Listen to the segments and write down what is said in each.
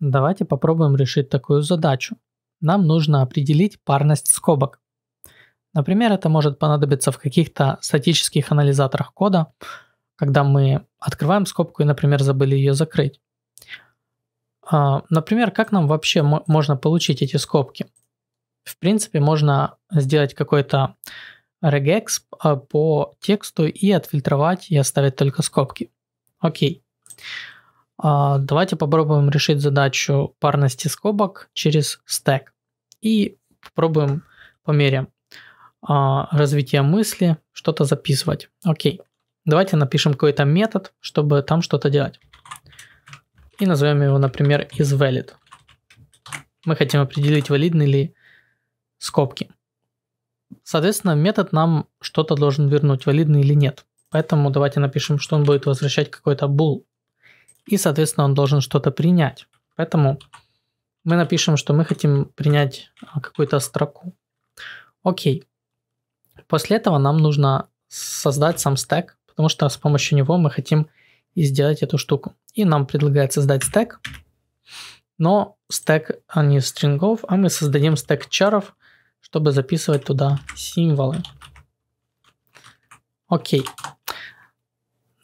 Давайте попробуем решить такую задачу. Нам нужно определить парность скобок. Например, это может понадобиться в каких-то статических анализаторах кода, когда мы открываем скобку и, например, забыли ее закрыть. А, например, как нам вообще можно получить эти скобки? В принципе, можно сделать какой-то regex а, по тексту и отфильтровать и оставить только скобки. Окей. Okay. А, давайте попробуем решить задачу парности скобок через стек. И попробуем по мере а, развития мысли что-то записывать. Окей. Давайте напишем какой-то метод, чтобы там что-то делать. И назовем его, например, isValid. Мы хотим определить, валидны ли скобки. Соответственно, метод нам что-то должен вернуть, валидный или нет. Поэтому давайте напишем, что он будет возвращать какой-то bool и, соответственно, он должен что-то принять. Поэтому мы напишем, что мы хотим принять а, какую-то строку. Окей. После этого нам нужно создать сам стек, потому что с помощью него мы хотим и сделать эту штуку. И нам предлагают создать стек, но стек а не стрингов, а мы создадим стек чаров, чтобы записывать туда символы. Окей.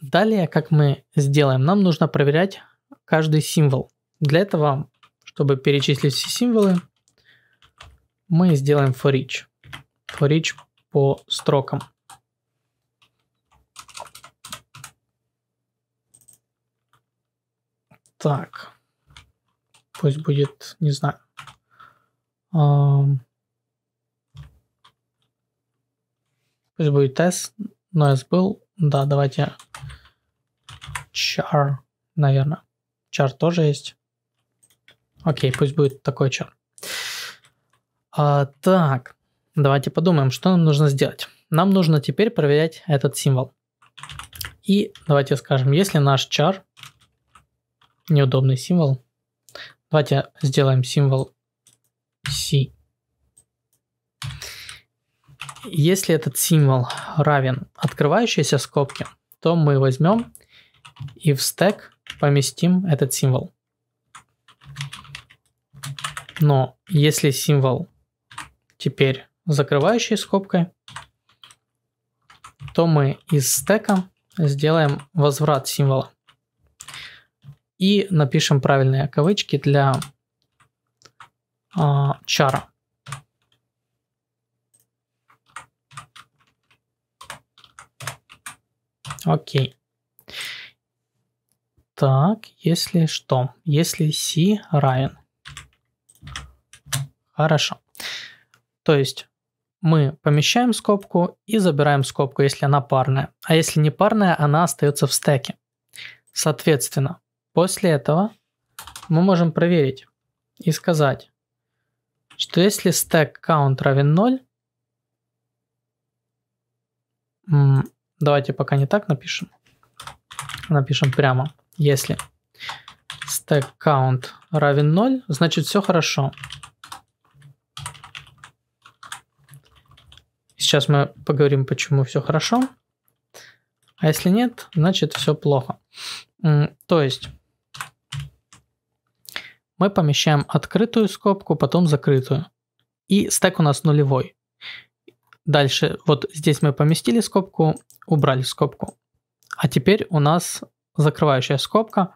Далее, как мы сделаем, нам нужно проверять каждый символ. Для этого, чтобы перечислить все символы, мы сделаем for each. For each по строкам. Так. Пусть будет, не знаю. Пусть будет S. Но S был. Да, давайте char, наверное. Char тоже есть. Окей, пусть будет такой char. А, так, давайте подумаем, что нам нужно сделать. Нам нужно теперь проверять этот символ. И давайте скажем, если наш char, неудобный символ, давайте сделаем символ C. Если этот символ равен открывающейся скобке, то мы возьмем и в стек поместим этот символ. Но если символ теперь закрывающий скобкой, то мы из стека сделаем возврат символа. И напишем правильные кавычки для э, чара. Окей. Так, если что, если c равен. Хорошо. То есть мы помещаем скобку и забираем скобку, если она парная. А если не парная, она остается в стеке. Соответственно, после этого мы можем проверить и сказать, что если стек count равен 0, давайте пока не так напишем, напишем прямо, если stack count равен 0, значит все хорошо. Сейчас мы поговорим, почему все хорошо. А если нет, значит все плохо. То есть мы помещаем открытую скобку, потом закрытую. И стек у нас нулевой. Дальше вот здесь мы поместили скобку, убрали скобку. А теперь у нас закрывающая скобка.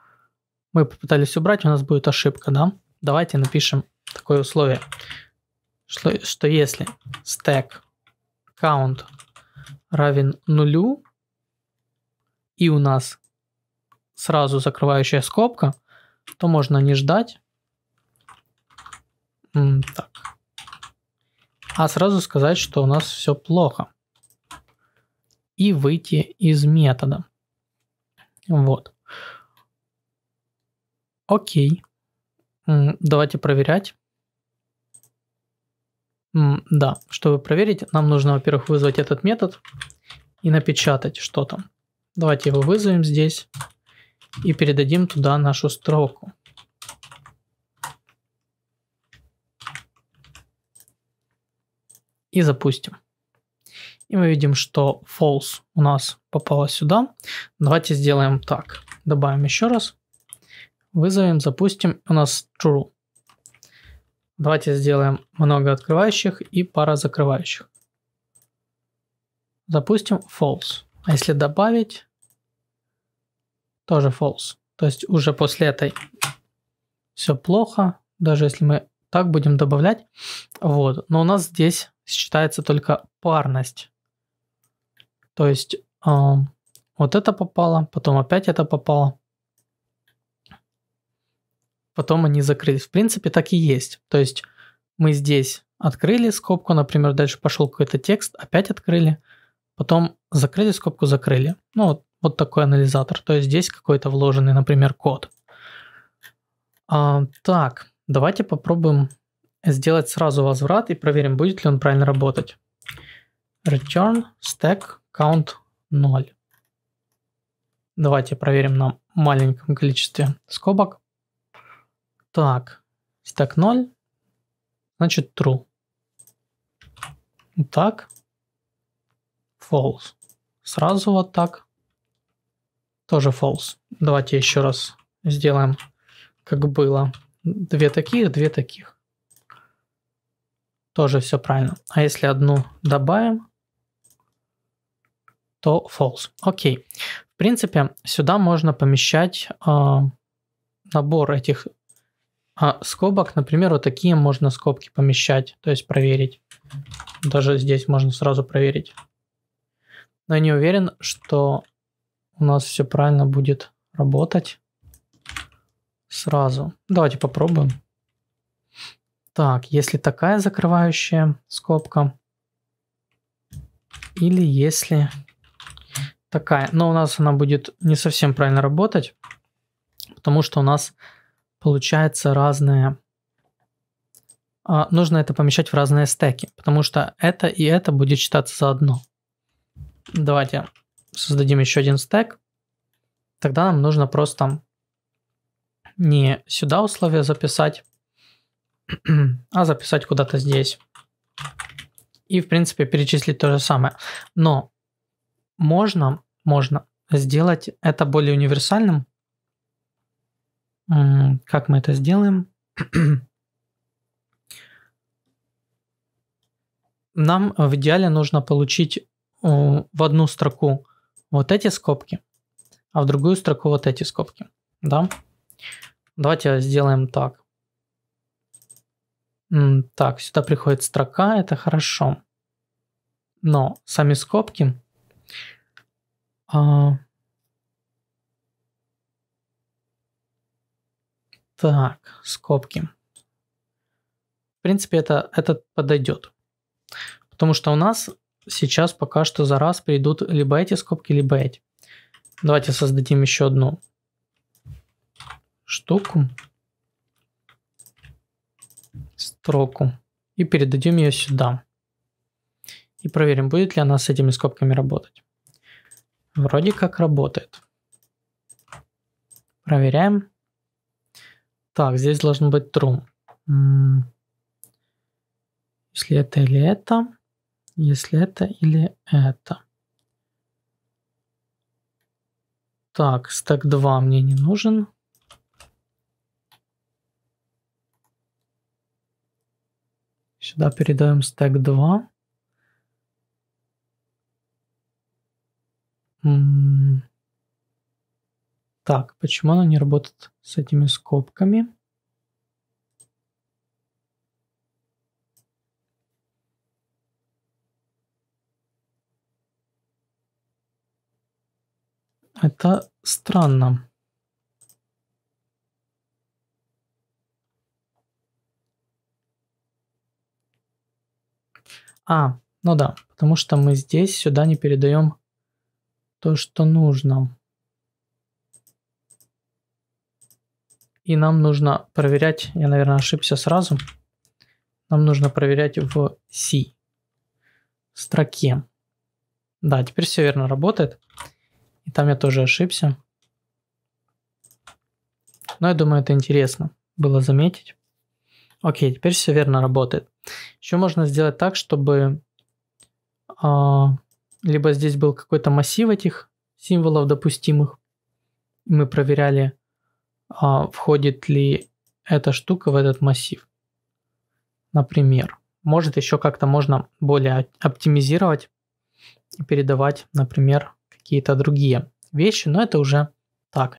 Мы попытались убрать, у нас будет ошибка, да? Давайте напишем такое условие, что, что если stack count равен нулю, и у нас сразу закрывающая скобка, то можно не ждать, так, а сразу сказать, что у нас все плохо, и выйти из метода. Вот. Окей. Давайте проверять. Да, чтобы проверить, нам нужно, во-первых, вызвать этот метод и напечатать что там. Давайте его вызовем здесь и передадим туда нашу строку. И запустим. И мы видим, что false у нас попало сюда. Давайте сделаем так. Добавим еще раз. Вызовем, запустим. У нас true. Давайте сделаем много открывающих и пара закрывающих. Запустим false. А если добавить, тоже false. То есть уже после этой все плохо, даже если мы так будем добавлять. Вот. Но у нас здесь считается только парность то есть э, вот это попало, потом опять это попало. Потом они закрылись. В принципе, так и есть. То есть мы здесь открыли скобку, например, дальше пошел какой-то текст, опять открыли, потом закрыли скобку, закрыли. Ну, вот, вот такой анализатор. То есть здесь какой-то вложенный, например, код. А, так, давайте попробуем сделать сразу возврат и проверим, будет ли он правильно работать. Return stack count 0. Давайте проверим на маленьком количестве скобок. Так, stack 0, значит true. Так, false. Сразу вот так. Тоже false. Давайте еще раз сделаем, как было. Две таких, две таких. Тоже все правильно. А если одну добавим, то false. Окей. В принципе, сюда можно помещать э, набор этих э, скобок. Например, вот такие можно скобки помещать, то есть проверить. Даже здесь можно сразу проверить. Но я не уверен, что у нас все правильно будет работать сразу. Давайте попробуем. Так, если такая закрывающая скобка, или если такая, но у нас она будет не совсем правильно работать, потому что у нас получается разные... А, нужно это помещать в разные стеки, потому что это и это будет считаться заодно. Давайте создадим еще один стек. Тогда нам нужно просто не сюда условия записать, а записать куда-то здесь. И, в принципе, перечислить то же самое. Но можно, можно сделать это более универсальным. Как мы это сделаем? Нам в идеале нужно получить э, в одну строку вот эти скобки, а в другую строку вот эти скобки. Да? Давайте сделаем так. Так, сюда приходит строка, это хорошо. Но сами скобки а... Так, скобки. В принципе, это, это подойдет. Потому что у нас сейчас пока что за раз придут либо эти скобки, либо эти. Давайте создадим еще одну штуку, строку, и передадим ее сюда и проверим, будет ли она с этими скобками работать. Вроде как работает. Проверяем. Так, здесь должен быть true. Если это или это, если это или это. Так, стек 2 мне не нужен. Сюда передаем стек 2. так, почему она не работает с этими скобками? Это странно. А, ну да, потому что мы здесь сюда не передаем то, что нужно. И нам нужно проверять, я, наверное, ошибся сразу, нам нужно проверять в C строке. Да, теперь все верно работает. И там я тоже ошибся. Но я думаю, это интересно было заметить. Окей, теперь все верно работает. Еще можно сделать так, чтобы э, либо здесь был какой-то массив этих символов допустимых. Мы проверяли, а, входит ли эта штука в этот массив. Например, может еще как-то можно более оптимизировать передавать, например, какие-то другие вещи, но это уже так,